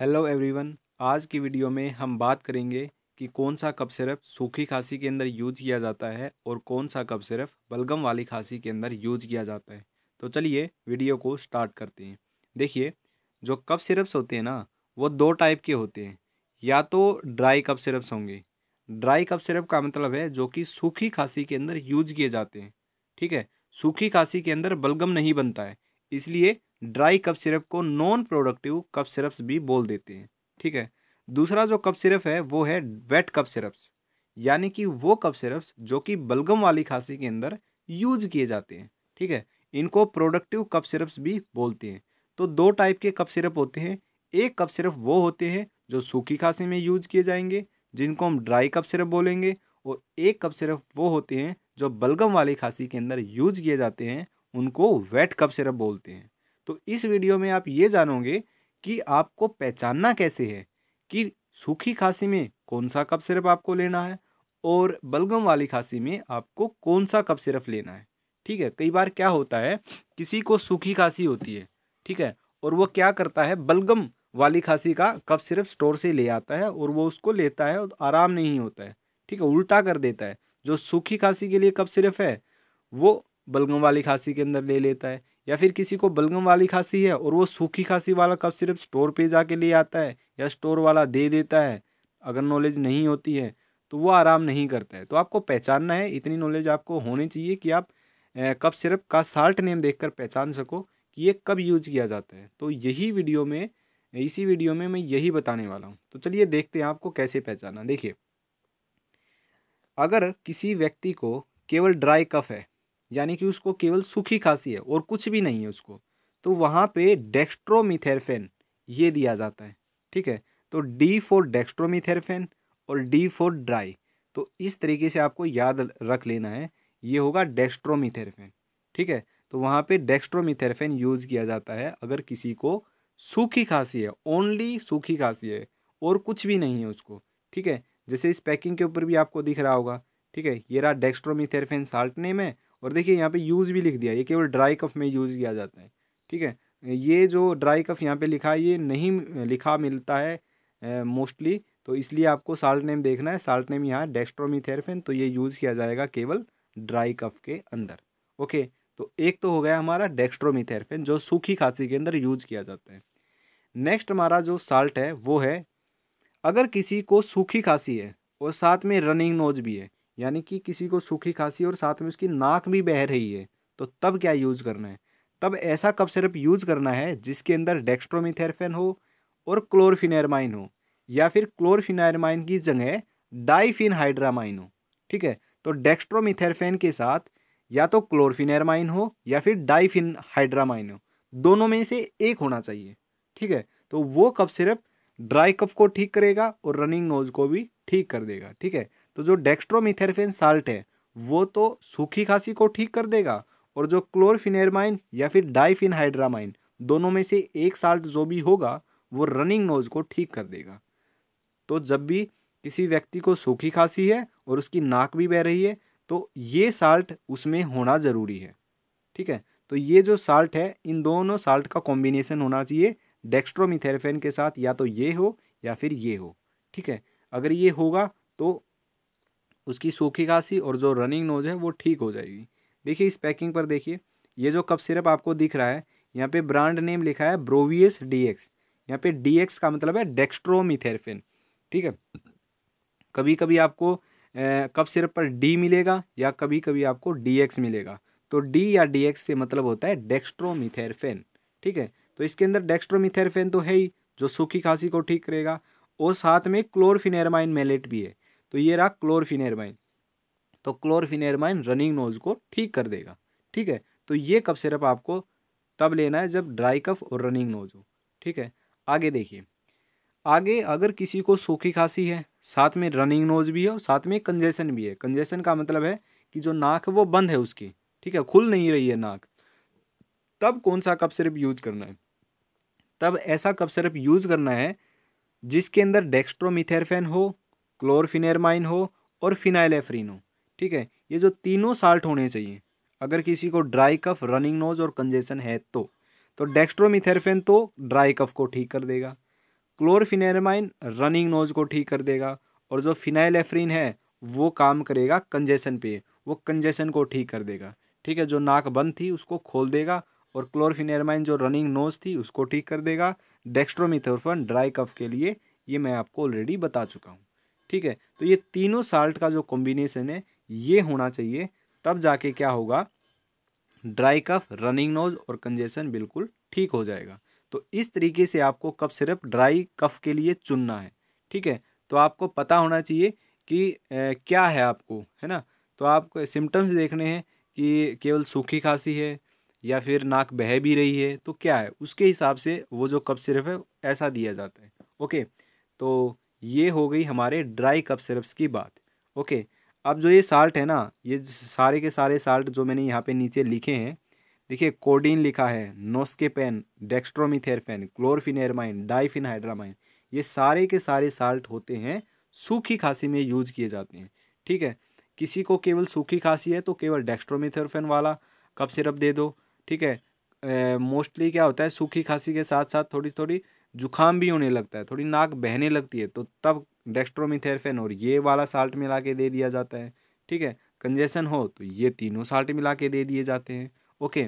hello everyone आज की video में हम बात करेंगे कि कौन सा कप सिरप सूखी खांसी के अंदर यूज किया जाता है और कौन सा कप सिरप बलगम वाली खांसी के अंदर यूज किया जाता है तो चलिए वीडियो को स्टार्ट करते हैं देखिए जो कप सिरप्स होते हैं ना वो दो टाइप के होते हैं या तो ड्राई कप सिरप्स होंगे ड्राई कप सिरप का मतलब है जो कि सूखी खांसी के अंदर यूज किए जाते हैं ठीक है सूखी खांसी के अंदर बलगम नहीं बनता है इसलिए ड्राई कप सिरप को नॉन प्रोडक्टिव कप सिरप्स भी बोल देते हैं ठीक है दूसरा जो कप सिरप है वो है वेट कप सिरप्स यानी कि वो कप सिरप्स जो कि बलगम वाली खांसी के अंदर यूज किए जाते हैं ठीक है इनको प्रोडक्टिव कप सिरप्स भी बोलते हैं तो दो टाइप के कप सिरप होते हैं एक कप सिरप वो होते हैं जो सूखी खांसी में यूज किए जाएंगे जिनको हम ड्राई कप सिरप बोलेंगे और एक कप सिरप वो होते हैं जो बलगम वाली खांसी के अंदर यूज किए जाते हैं उनको वेट कप सिरप बोलते हैं तो इस वीडियो में आप ये जानोगे कि आपको पहचानना कैसे है कि सूखी खांसी में कौन सा कप सिरप आपको लेना है और बलगम वाली खांसी में आपको कौन सा कप सिरप लेना है ठीक है कई बार क्या होता है किसी को सूखी खांसी होती है ठीक है और वो क्या करता है बलगम वाली खांसी का कप सिर्फ स्टोर से ले आता है और वो उसको लेता है और आराम नहीं होता है ठीक है उल्टा कर देता है जो सूखी खांसी के लिए कप सिर्फ है वो बलगम वाली खांसी के अंदर ले लेता है या फिर किसी को बलगम वाली खांसी है और वो सूखी खांसी वाला कब सिर्फ स्टोर पे जाके ले आता है या स्टोर वाला दे देता है अगर नॉलेज नहीं होती है तो वो आराम नहीं करता है तो आपको पहचानना है इतनी नॉलेज आपको होनी चाहिए कि आप कफ सिरप का साल्ट नेम देखकर पहचान सको कि ये कब यूज़ किया जाता है तो यही वीडियो में इसी वीडियो में मैं यही बताने वाला हूँ तो चलिए देखते हैं आपको कैसे पहचाना देखिए अगर किसी व्यक्ति को केवल ड्राई कफ है यानी कि उसको केवल सूखी खांसी है और कुछ भी नहीं है उसको तो वहाँ पे डेक्स्ट्रोमिथेरफेन ये दिया जाता है ठीक है तो डी फॉर डेक्स्ट्रोमिथेरफेन और डी फॉर ड्राई तो इस तरीके से आपको याद रख लेना है ये होगा डेक्स्ट्रोमिथेरफेन ठीक है तो वहाँ पे डेक्स्ट्रोमिथेरफेन यूज़ किया जाता है अगर किसी को सूखी खांसी है ओनली सूखी खांसी है और कुछ भी नहीं है उसको ठीक है जैसे इस पैकिंग के ऊपर भी आपको दिख रहा होगा ठीक है ये रहा डेक्स्ट्रोमिथेरफेन साल्ट नेम है और देखिए यहाँ पे यूज़ भी लिख दिया ये केवल ड्राई कफ में यूज़ किया जाता है ठीक है ये जो ड्राई कफ यहाँ पे लिखा है ये नहीं लिखा मिलता है मोस्टली तो इसलिए आपको साल्ट नेम देखना है साल्ट नेम यहाँ डेस्ट्रोमीथेरफिन तो ये यूज़ किया जाएगा केवल ड्राई कफ के अंदर ओके तो एक तो हो गया हमारा डेक्स्ट्रोमीथेरफिन जो सूखी खांसी के अंदर यूज किया जाता है नेक्स्ट हमारा जो साल्ट है वो है अगर किसी को सूखी खांसी है और साथ में रनिंग नोज भी है यानी कि किसी को सूखी खांसी और साथ में उसकी नाक भी बह रही है तो तब क्या यूज करना है तब ऐसा कप सिरप यूज करना है जिसके अंदर डेक्स्ट्रोमिथेरफेन हो और क्लोरफिनरमाइन हो या फिर क्लोरफिनरमाइन की जगह डाइफिन हाइड्रामाइन हो ठीक है तो डेक्स्ट्रोमिथेरफेन के साथ या तो क्लोरफिनरमाइन हो या फिर डाइफिन हाइड्रामाइन हो दोनों में से एक होना चाहिए ठीक है तो वो कप सिरप ड्राई कफ को ठीक करेगा और रनिंग नोज को भी ठीक कर देगा ठीक है तो जो डेक्स्ट्रोमिथेरफेन साल्ट है वो तो सूखी खांसी को ठीक कर देगा और जो क्लोरफिनेरमाइन या फिर डाइफिनहाइड्रामाइन दोनों में से एक साल्ट जो भी होगा वो रनिंग नोज़ को ठीक कर देगा तो जब भी किसी व्यक्ति को सूखी खांसी है और उसकी नाक भी बह रही है तो ये साल्ट उसमें होना ज़रूरी है ठीक है तो ये जो साल्ट है इन दोनों साल्ट का कॉम्बिनेसन होना चाहिए डेक्स्ट्रोमिथेरफेन के साथ या तो ये हो या फिर ये हो ठीक है अगर ये होगा तो उसकी सूखी खांसी और जो रनिंग नोज है वो ठीक हो जाएगी देखिए इस पैकिंग पर देखिए ये जो कप सिरप आपको दिख रहा है यहाँ पे ब्रांड नेम लिखा है ब्रोवियस डी एक्स यहाँ पे डी एक्स का मतलब है डेक्स्ट्रोमिथेरफिन ठीक है कभी कभी आपको कप सिरप पर डी मिलेगा या कभी कभी आपको डी एक्स मिलेगा तो डी या डी एक्स से मतलब होता है डेक्स्ट्रोमिथेरफेन ठीक है तो इसके अंदर डेक्स्ट्रोमिथेरफेन तो है ही जो सूखी खांसी को ठीक करेगा और साथ में क्लोरफिनेरमाइन मेलेट भी है तो ये रहा क्लोरफिनेरमाइन तो क्लोरफिनेरमाइन रनिंग नोज़ को ठीक कर देगा ठीक है तो ये कफ सिरप आपको तब लेना है जब ड्राई कफ और रनिंग नोज हो ठीक है आगे देखिए आगे अगर किसी को सूखी खांसी है साथ में रनिंग नोज भी है और साथ में कंजेशन भी है कंजेशन का मतलब है कि जो नाक है वो बंद है उसकी ठीक है खुल नहीं रही है नाक तब कौन सा कप सिरप यूज करना है तब ऐसा कप सिरप यूज करना है जिसके अंदर डेक्स्ट्रोमिथेरफेन हो क्लोरफिनेरमाइन हो और फिनाइलेफ्रीन हो ठीक है ये जो तीनों साल्ट होने चाहिए अगर किसी को ड्राई कफ रनिंग नोज और कंजेशन है तो तो डेक्स्ट्रोमिथेरफेन तो ड्राई कफ को ठीक कर देगा क्लोरफिनेरमाइन रनिंग नोज को ठीक कर देगा और जो फिनाइलेफ्रिन है वो काम करेगा कंजेशन पे वो कंजेशन को ठीक कर देगा ठीक है जो नाक बंद थी उसको खोल देगा और क्लोरफिनेरमाइन जो रनिंग नोज थी उसको ठीक कर देगा डेक्स्ट्रोमिथोरफन ड्राई कफ के लिए ये मैं आपको ऑलरेडी बता चुका हूँ ठीक है तो ये तीनों साल्ट का जो कॉम्बिनेसन है ये होना चाहिए तब जाके क्या होगा ड्राई कफ रनिंग नोज और कंजेशन बिल्कुल ठीक हो जाएगा तो इस तरीके से आपको कब सिर्फ़ ड्राई कफ के लिए चुनना है ठीक है तो आपको पता होना चाहिए कि ए, क्या है आपको है ना तो आपको सिम्टम्स देखने हैं कि केवल सूखी खांसी है या फिर नाक बह भी रही है तो क्या है उसके हिसाब से वो जो कप सिर्फ है ऐसा दिया जाता है ओके तो ये हो गई हमारे ड्राई कप सिरप्स की बात ओके अब जो ये साल्ट है ना ये सारे के सारे साल्ट जो मैंने यहाँ पे नीचे लिखे हैं देखिए कोडीन लिखा है नोस्केपेन एरमाइन क्लोरफिनेरमाइन डाइफिनहाइड्रामाइन ये सारे के सारे साल्ट होते हैं सूखी खांसी में यूज किए जाते हैं ठीक है किसी को केवल सूखी खांसी है तो केवल डेक्स्ट्रोमिथेरफेन वाला कप सिरप दे दो ठीक है मोस्टली क्या होता है सूखी खांसी के साथ साथ थोड़ी थोड़ी जुकाम भी होने लगता है थोड़ी नाक बहने लगती है तो तब डेक्स्ट्रोमिथेरफेन और ये वाला साल्ट मिला के दे दिया जाता है ठीक है कंजेशन हो तो ये तीनों साल्ट मिला के दे दिए जाते हैं ओके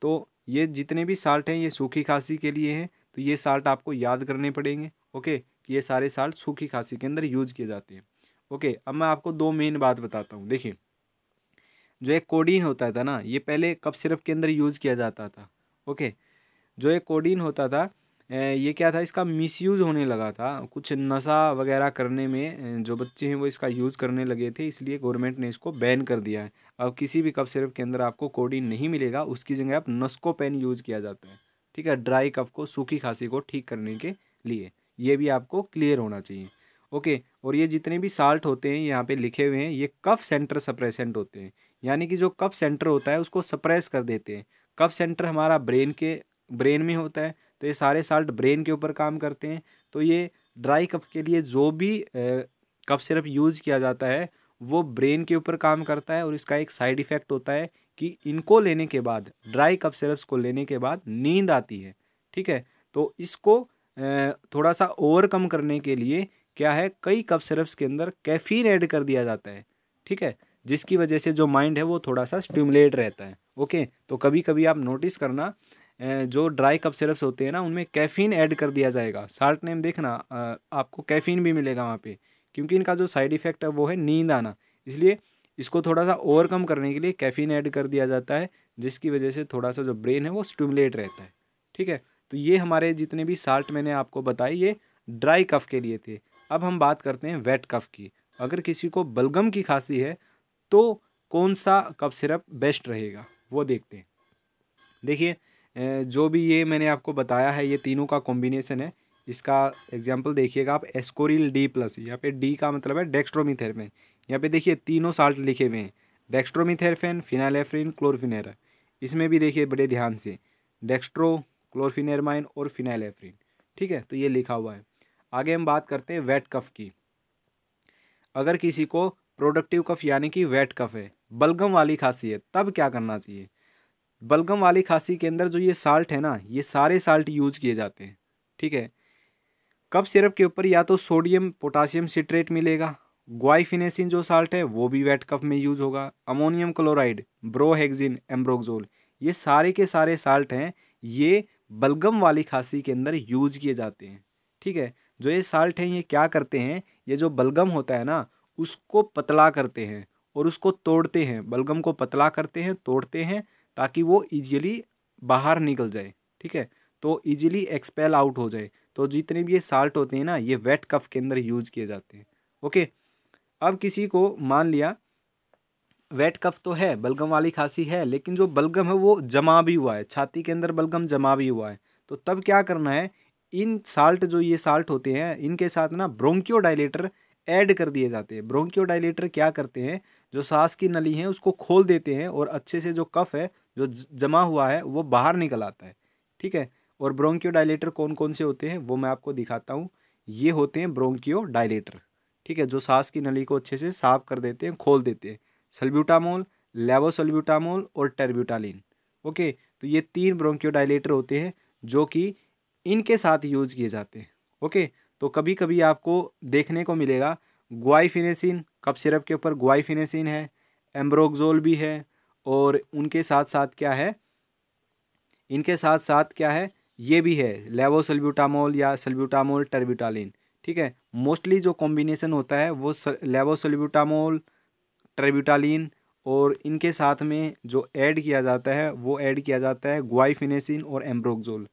तो ये जितने भी साल्ट हैं ये सूखी खांसी के लिए हैं तो ये साल्ट आपको याद करने पड़ेंगे ओके कि ये सारे साल्ट सूखी खांसी के अंदर यूज किए जाते हैं ओके अब मैं आपको दो मेन बात बताता हूँ देखिए जो एक कोडीन होता था ना ये पहले कप सिरप के अंदर यूज़ किया जाता था ओके जो एक कोडीन होता था ये क्या था इसका मिसयूज़ होने लगा था कुछ नशा वगैरह करने में जो बच्चे हैं वो इसका यूज़ करने लगे थे इसलिए गवर्नमेंट ने इसको बैन कर दिया है अब किसी भी कप सिरप के अंदर आपको कोडिन नहीं मिलेगा उसकी जगह आप नस्को पेन यूज़ किया जाता है ठीक है ड्राई कफ को सूखी खांसी को ठीक करने के लिए ये भी आपको क्लियर होना चाहिए ओके और ये जितने भी साल्ट होते हैं यहाँ पर लिखे हुए हैं ये कफ सेंटर सप्रेसेंट होते हैं यानी कि जो कफ सेंटर होता है उसको सप्रेस कर देते हैं कफ सेंटर हमारा ब्रेन के ब्रेन में होता है तो ये सारे साल्ट ब्रेन के ऊपर काम करते हैं तो ये ड्राई कफ के लिए जो भी कफ सिरप यूज़ किया जाता है वो ब्रेन के ऊपर काम करता है और इसका एक साइड इफ़ेक्ट होता है कि इनको लेने के बाद ड्राई कफ सिरप्स को लेने के बाद नींद आती है ठीक है तो इसको थोड़ा सा ओवरकम करने के लिए क्या है कई कफ सिरप्स के अंदर कैफ़ीन ऐड कर दिया जाता है ठीक है जिसकी वजह से जो माइंड है वो थोड़ा सा स्टिमुलेट रहता है ओके तो कभी कभी आप नोटिस करना जो ड्राई कप सिरप्स होते हैं ना उनमें कैफ़ीन ऐड कर दिया जाएगा साल्ट नेम देखना आपको कैफ़ीन भी मिलेगा वहाँ पे क्योंकि इनका जो साइड इफ़ेक्ट है वो है नींद आना इसलिए इसको थोड़ा सा ओवरकम करने के लिए कैफ़ीन ऐड कर दिया जाता है जिसकी वजह से थोड़ा सा जो ब्रेन है वो स्टूमुलेट रहता है ठीक है तो ये हमारे जितने भी साल्ट मैंने आपको बताए ये ड्राई कफ के लिए थे अब हम बात करते हैं वेट कफ की अगर किसी को बलगम की खांसी है तो कौन सा कफ सिरप बेस्ट रहेगा वो देखते हैं देखिए जो भी ये मैंने आपको बताया है ये तीनों का कॉम्बिनेशन है इसका एग्जाम्पल देखिएगा आप एस्कोरिल डी प्लस यहाँ पे डी का मतलब है डेक्स्ट्रोमीथेरफेन यहाँ पे देखिए तीनों साल्ट लिखे हुए हैं डेक्स्ट्रोमीथेरफेन फिनाइलेफ्रिन क्लोरफिनेरा इसमें भी देखिए बड़े ध्यान से डेक्स्ट्रो क्लोरफिनेरमाइन और फिनाइलेफ्रिन ठीक है तो ये लिखा हुआ है आगे हम बात करते हैं वेट कफ की अगर किसी को प्रोडक्टिव कफ यानी कि वेट कफ है बलगम वाली खासियत है तब क्या करना चाहिए बलगम वाली खांसी के अंदर जो ये साल्ट है ना ये सारे साल्ट यूज किए जाते हैं ठीक है कब सिरप के ऊपर या तो सोडियम पोटासियम सिट्रेट मिलेगा ग्वाइफिनेसिन जो साल्ट है वो भी वेट कफ में यूज़ होगा अमोनियम क्लोराइड ब्रोहेगजिन एम्ब्रोक्जोल ये सारे के सारे साल्ट हैं ये बलगम वाली खांसी के अंदर यूज किए जाते हैं ठीक है जो ये साल्ट हैं ये क्या करते हैं ये जो बलगम होता है ना उसको पतला करते हैं और उसको तोड़ते हैं बलगम को पतला करते हैं तोड़ते हैं ताकि वो ईजिली बाहर निकल जाए ठीक है तो ईजिली एक्सपेल आउट हो जाए तो जितने भी ये साल्ट होते हैं ना ये वेट कफ के अंदर यूज किए जाते हैं ओके अब किसी को मान लिया वेट कफ तो है बलगम वाली खांसी है लेकिन जो बलगम है वो जमा भी हुआ है छाती के अंदर बलगम जमा भी हुआ है तो तब क्या करना है इन साल्ट जो ये साल्ट होते हैं इनके साथ ना ब्रोंकियो डायलेटर ऐड कर दिए जाते हैं ब्रोंकियो डायलेटर क्या करते हैं जो सांस की नली है उसको खोल देते हैं और अच्छे से जो कफ है जो जमा हुआ है वो बाहर निकल आता है ठीक है और डायलेटर कौन कौन से होते हैं वो मैं आपको दिखाता हूँ ये होते हैं डायलेटर ठीक है जो सांस की नली को अच्छे से साफ कर देते हैं खोल देते हैं सल्ब्यूटामोल लेवोसल्ब्यूटामोल और टर्ब्यूटालिन ओके तो ये तीन डायलेटर होते हैं जो कि इनके साथ यूज किए जाते हैं ओके तो कभी कभी आपको देखने को मिलेगा ग्वाइफिनेसिन कप सिरप के ऊपर ग्वाइफिनेसिन है एम्ब्रोक्जोल भी है और उनके साथ साथ क्या है इनके साथ साथ क्या है ये भी है लेवोसल्ब्यूटामोल या सल्ब्यूटामोल टर्ब्यूटालिन ठीक है मोस्टली जो कॉम्बिनेशन होता है वो लेवोसल्ब्यूटामोल टर्ब्यूटालिन और इनके साथ में जो ऐड किया जाता है वो ऐड किया जाता है ग्वाइफिनेसिन और एम्ब्रोक्जोल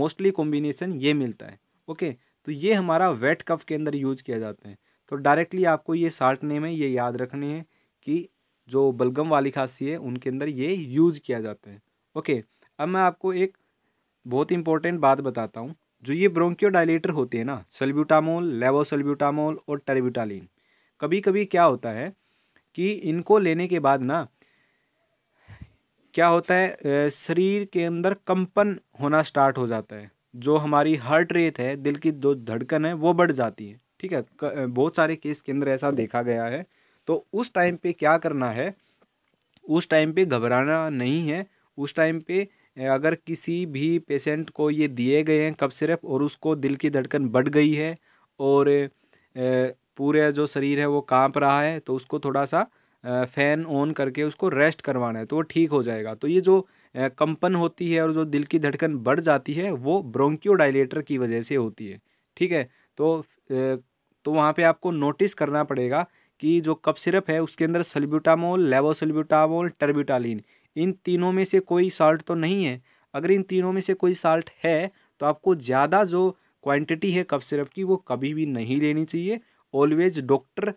मोस्टली कॉम्बिनेसन ये मिलता है ओके तो ये हमारा वेट कफ के अंदर यूज किया जाता है तो डायरेक्टली आपको ये शार्ट नेम है ये याद रखने हैं कि जो बलगम वाली खांसी है उनके अंदर ये यूज किया जाता है ओके अब मैं आपको एक बहुत इंपॉर्टेंट बात बताता हूँ जो ये ब्रोंकियो डायलेटर होते हैं ना सल्ब्यूटामोल लेवोसल्ब्यूटामोल और टर्बिटालिन कभी कभी क्या होता है कि इनको लेने के बाद ना क्या होता है शरीर के अंदर कंपन होना स्टार्ट हो जाता है जो हमारी हार्ट रेट है दिल की जो धड़कन है वो बढ़ जाती है ठीक है बहुत सारे केस के अंदर ऐसा देखा गया है तो उस टाइम पे क्या करना है उस टाइम पे घबराना नहीं है उस टाइम पे अगर किसी भी पेशेंट को ये दिए गए हैं कब सिर्फ और उसको दिल की धड़कन बढ़ गई है और पूरे जो शरीर है वो कांप रहा है तो उसको थोड़ा सा फ़ैन ऑन करके उसको रेस्ट करवाना है तो वो ठीक हो जाएगा तो ये जो कंपन होती है और जो दिल की धड़कन बढ़ जाती है वो डायलेटर की वजह से होती है ठीक है तो तो वहाँ पे आपको नोटिस करना पड़ेगा कि जो कप सिरप है उसके अंदर सल्ब्यूटामोल लेवोसल्ब्यूटामोल टर्ब्यूटालिन इन तीनों में से कोई साल्ट तो नहीं है अगर इन तीनों में से कोई साल्ट है तो आपको ज़्यादा जो क्वांटिटी है कप सिरप की वो कभी भी नहीं लेनी चाहिए ऑलवेज डॉक्टर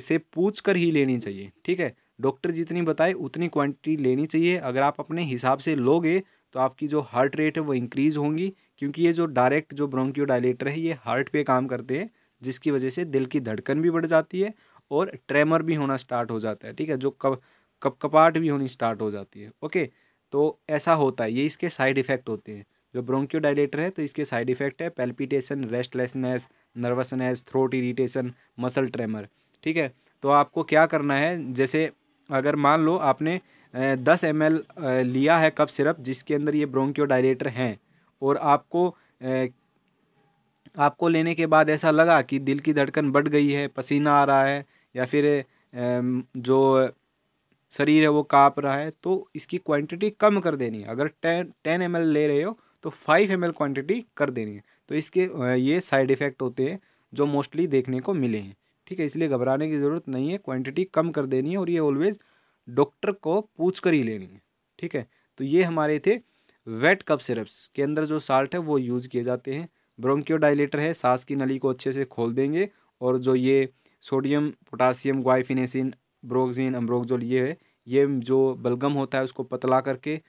से पूछ कर ही लेनी चाहिए ठीक है डॉक्टर जितनी बताए उतनी क्वांटिटी लेनी चाहिए अगर आप अपने हिसाब से लोगे तो आपकी जो हार्ट रेट है वो इंक्रीज़ होंगी क्योंकि ये जो डायरेक्ट जो ब्रोंकियो है ये हार्ट पे काम करते हैं जिसकी वजह से दिल की धड़कन भी बढ़ जाती है और ट्रेमर भी होना स्टार्ट हो जाता है ठीक है जो कप कप कपाट भी होनी स्टार्ट हो जाती है ओके तो ऐसा होता है ये इसके साइड इफ़ेक्ट होते हैं जो ब्रोंक्यो डायलेटर है तो इसके साइड इफ़ेक्ट है palpitation restlessness nervousness throat irritation muscle tremor ठीक है तो आपको क्या करना है जैसे अगर मान लो आपने दस एम लिया है कप सिरप जिसके अंदर ये ब्रोंक्यो डायलेटर हैं और आपको आपको लेने के बाद ऐसा लगा कि दिल की धड़कन बढ़ गई है पसीना आ रहा है या फिर जो शरीर है वो काँप रहा है तो इसकी क्वांटिटी कम कर देनी है अगर टेन टेन एम ले रहे हो तो फाइव एम क्वांटिटी कर देनी है तो इसके ये साइड इफ़ेक्ट होते हैं जो मोस्टली देखने को मिले हैं ठीक है इसलिए घबराने की ज़रूरत नहीं है क्वांटिटी कम कर देनी है और ये ऑलवेज़ डॉक्टर को पूछ कर ही लेनी है ठीक है तो ये हमारे थे वेट कप सिरप्स के अंदर जो साल्ट है वो यूज़ किए जाते हैं ब्रोंकियोडाइलेटर है सांस की नली को अच्छे से खोल देंगे और जो ये सोडियम पोटासियम ग्वाइफिनेसिन ब्रोक्सिन अम्ब्रोक्जोल ये है ये जो बलगम होता है उसको पतला करके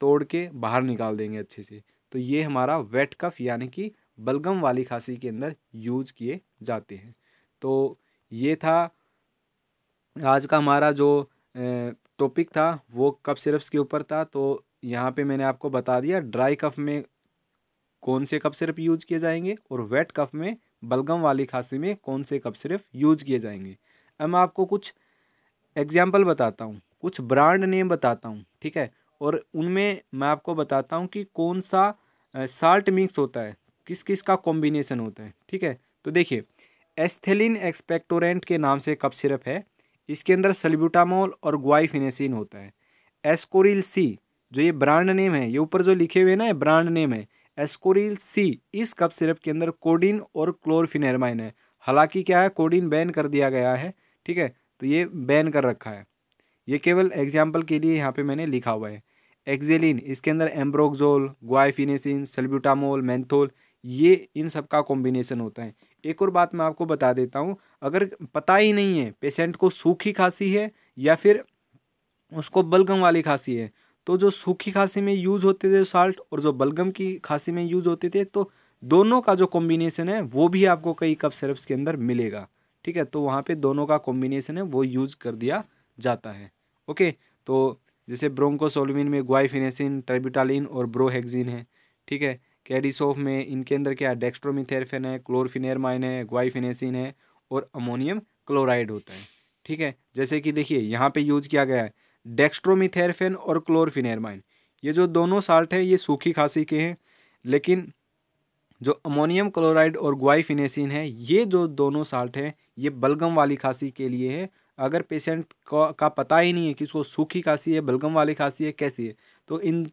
तोड़ के बाहर निकाल देंगे अच्छे से तो ये हमारा वेट कफ यानी कि बलगम वाली खांसी के अंदर यूज किए जाते हैं तो ये था आज का हमारा जो टॉपिक था वो कफ सिरप्स के ऊपर था तो यहाँ पे मैंने आपको बता दिया ड्राई कफ में कौन से कप सिर्फ यूज किए जाएंगे और वेट कफ में बलगम वाली खांसी में कौन से कप सिर्फ यूज किए जाएंगे अब मैं आपको कुछ एग्जाम्पल बताता हूँ कुछ ब्रांड नेम बताता हूँ ठीक है और उनमें मैं आपको बताता हूँ कि कौन सा साल्ट मिक्स होता है किस किस का कॉम्बिनेशन होता है ठीक है तो देखिए एस्थेलिन एक्सपेक्टोरेंट के नाम से कप सिरप है इसके अंदर सल्ब्यूटामोल और ग्वाइफिनेसिन होता है एस्कोरिल सी जो ये ब्रांड नेम है ये ऊपर जो लिखे हुए ना ब्रांड नेम है एस्कोरिल सी इस कप सिरप के अंदर कोडिन और क्लोरफिनरमाइन है हालांकि क्या है कोडिन बैन कर दिया गया है ठीक है तो ये बैन कर रखा है ये केवल एग्जाम्पल के लिए यहाँ पे मैंने लिखा हुआ है एक्जेलिन इसके अंदर एम्ब्रोक्जोल ग्वाइफिनेसिन सल्ब्यूटामोल मैंथोल ये इन सब का कॉम्बिनेशन होता है एक और बात मैं आपको बता देता हूँ अगर पता ही नहीं है पेशेंट को सूखी खांसी है या फिर उसको बलगम वाली खांसी है तो जो सूखी खांसी में यूज़ होते थे साल्ट और जो बलगम की खांसी में यूज़ होते थे तो दोनों का जो कॉम्बिनेशन है वो भी आपको कई कप सिरप्स के अंदर मिलेगा ठीक है तो वहाँ पे दोनों का कॉम्बिनेशन है वो यूज़ कर दिया जाता है ओके तो जैसे ब्रोंकोसोलविन में ग्वाइफिनेसिन ट्रेब्यूटालिन और ब्रोहेगजीन है ठीक है कैडिसोफ में इनके अंदर क्या है डेक्स्ट्रोमिथेरफेन है क्लोरफिनेरमाइन है ग्वाइफिनेसिन है और अमोनियम क्लोराइड होता है ठीक है जैसे कि देखिए यहाँ पे यूज किया गया है डेक्स्ट्रोमिथेरफेन और क्लोरफिनेरमाइन ये जो दोनों साल्ट हैं ये सूखी खांसी के हैं लेकिन जो अमोनियम क्लोराइड और ग्वाइफिनेसिन है ये जो दोनों साल्ट हैं ये बलगम वाली खांसी के लिए है अगर पेशेंट का, का पता ही नहीं है कि उसको सूखी खांसी है बलगम वाली खांसी है कैसी है तो इन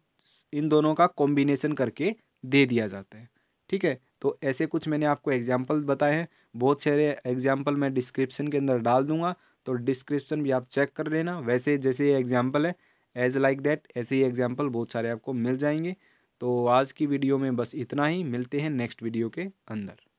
इन दोनों का कॉम्बिनेसन करके दे दिया जाता है ठीक है तो ऐसे कुछ मैंने आपको एग्जाम्पल बताए हैं बहुत सारे एग्जाम्पल मैं डिस्क्रिप्शन के अंदर डाल दूंगा तो डिस्क्रिप्शन भी आप चेक कर लेना वैसे जैसे ये एग्जाम्पल है एज लाइक दैट ऐसे ही एग्जाम्पल बहुत सारे आपको मिल जाएंगे तो आज की वीडियो में बस इतना ही मिलते हैं नेक्स्ट वीडियो के अंदर